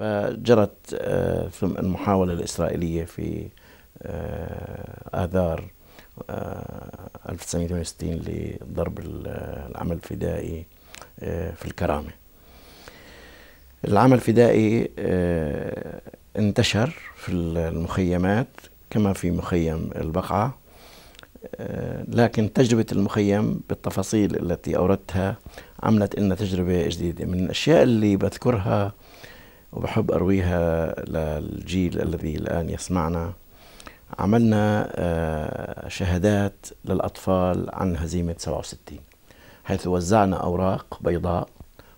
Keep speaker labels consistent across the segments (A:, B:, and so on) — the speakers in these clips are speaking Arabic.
A: فجرت آه، المحاولة الإسرائيلية في آه، آذار 1968 آه، لضرب العمل الفدائي في الكرامة العمل الفدائي انتشر في المخيمات كما في مخيم البقعة لكن تجربة المخيم بالتفاصيل التي أوردتها عملت لنا تجربة جديدة من الأشياء اللي بذكرها وبحب أرويها للجيل الذي الآن يسمعنا عملنا آه، شهادات للأطفال عن هزيمة 67 حيث وزعنا أوراق بيضاء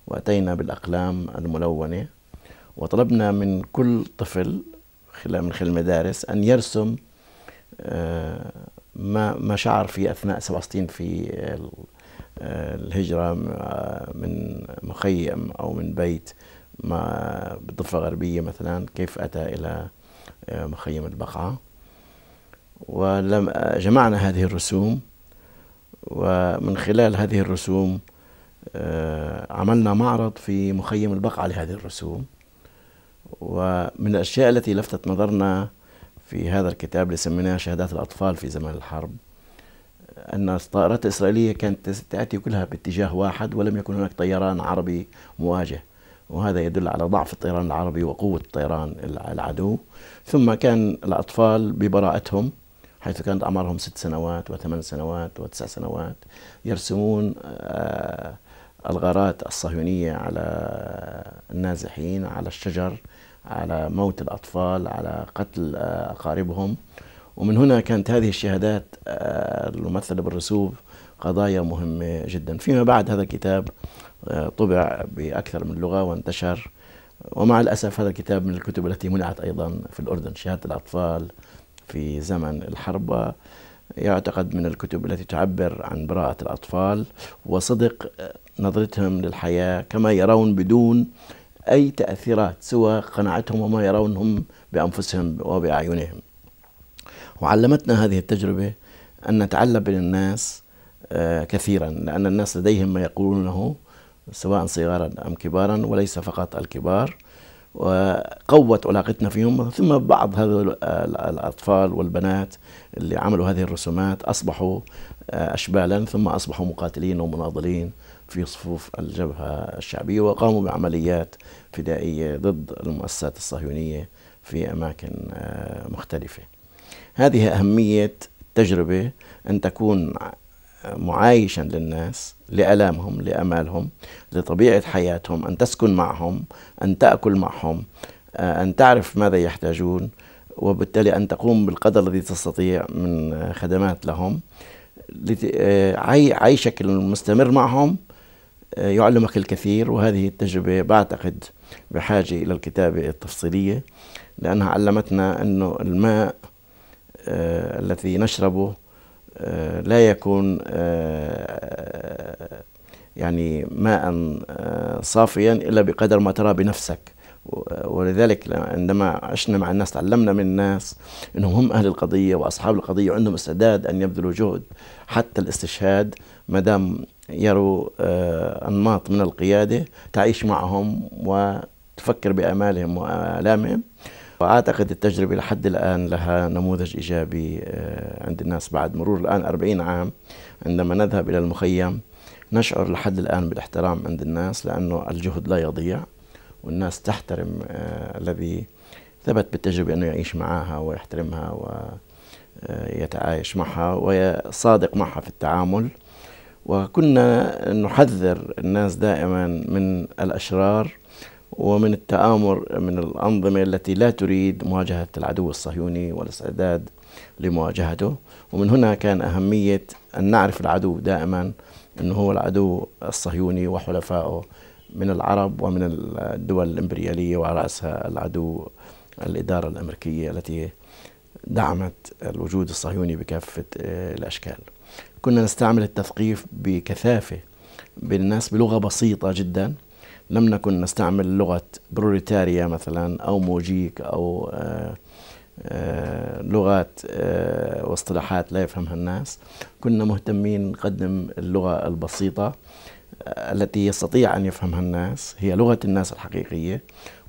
A: وأتينا بالأقلام الملونة وطلبنا من كل طفل خلال من خلال المدارس أن يرسم آه، ما ما شعر في أثناء 67 في آه، الهجرة من مخيم أو من بيت مع بالضفة الغربية مثلا كيف أتى إلى آه، مخيم البقعة ولم آه، جمعنا هذه الرسوم ومن خلال هذه الرسوم آه، عملنا معرض في مخيم البقعة لهذه الرسوم ومن الأشياء التي لفتت نظرنا في هذا الكتاب اللي سميناه شهادات الأطفال في زمن الحرب أن الطائرات الإسرائيلية كانت تأتي كلها باتجاه واحد ولم يكن هناك طيران عربي مواجه وهذا يدل على ضعف الطيران العربي وقوة الطيران العدو ثم كان الأطفال ببراءتهم حيث كانت أعمارهم ست سنوات وثمان سنوات وتسع سنوات يرسمون آه، الغارات الصهيونية على النازحين على الشجر على موت الأطفال على قتل آه، أقاربهم ومن هنا كانت هذه الشهادات آه، الممثلة بالرسوب قضايا مهمة جدا فيما بعد هذا الكتاب آه، طبع بأكثر من لغة وانتشر ومع الأسف هذا الكتاب من الكتب التي منعت أيضا في الأردن شهادة الأطفال في زمن الحرب يعتقد من الكتب التي تعبر عن براءة الأطفال وصدق آه، نظرتهم للحياة كما يرون بدون أي تأثيرات سوى قناعتهم وما يرونهم بأنفسهم وبأعينهم وعلمتنا هذه التجربة أن نتعلم بالناس الناس آه، كثيرا لأن الناس لديهم ما يقولونه سواء صغارا أم كبارا وليس فقط الكبار وقوت علاقتنا فيهم ثم بعض هذول الأطفال والبنات اللي عملوا هذه الرسومات أصبحوا آه، أشبالا ثم أصبحوا مقاتلين ومناضلين في صفوف الجبهة الشعبية وقاموا بعمليات فدائية ضد المؤسسات الصهيونية في أماكن آه، مختلفة هذه أهمية التجربة أن تكون معايشا للناس لآلامهم لأمالهم لطبيعة حياتهم أن تسكن معهم أن تأكل معهم آه، أن تعرف ماذا يحتاجون وبالتالي أن تقوم بالقدر الذي تستطيع من آه، خدمات لهم آه، عيشك المستمر معهم يعلمك الكثير وهذه التجربة بعتقد بحاجة إلى الكتابة التفصيلية لأنها علمتنا أنه الماء الذي نشربه آه، لا يكون آه، يعني ماء آه، صافيا إلا بقدر ما ترى بنفسك ولذلك عندما عشنا مع الناس تعلمنا من الناس انهم هم اهل القضيه واصحاب القضيه وعندهم استعداد ان يبذلوا جهد حتى الاستشهاد ما دام يروا انماط من القياده تعيش معهم وتفكر بامالهم والامهم وأعتقد التجربة لحد الآن لها نموذج إيجابي آه، عند الناس بعد مرور الآن 40 عام عندما نذهب إلى المخيم نشعر لحد الآن بالاحترام عند الناس لأنه الجهد لا يضيع والناس تحترم آه، الذي ثبت بالتجربة أنه يعيش معها ويحترمها ويتعايش آه، معها ويصادق معها في التعامل وكنا نحذر الناس دائما من الأشرار ومن التآمر من الأنظمة التي لا تريد مواجهة العدو الصهيوني والاستعداد لمواجهته ومن هنا كان أهمية أن نعرف العدو دائما أنه هو العدو الصهيوني وحلفائه من العرب ومن الدول الإمبريالية وعلى رأسها العدو الإدارة الأمريكية التي دعمت الوجود الصهيوني بكافة آه، الأشكال كنا نستعمل التثقيف بكثافة بالناس بلغة بسيطة جداً لم نكن نستعمل لغة بروليتاريا مثلا أو موجيك أو آه، آه، لغات آه، واصطلاحات لا يفهمها الناس كنا مهتمين نقدم اللغة البسيطة التي يستطيع أن يفهمها الناس هي لغة الناس الحقيقية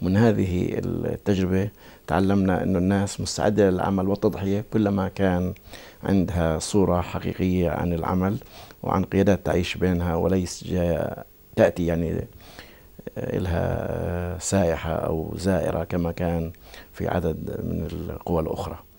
A: ومن هذه التجربة تعلمنا أن الناس مستعدة للعمل والتضحية كلما كان عندها صورة حقيقية عن العمل وعن قيادات تعيش بينها وليس تأتي يعني إلها سائحة أو زائرة كما كان في عدد من القوى الأخرى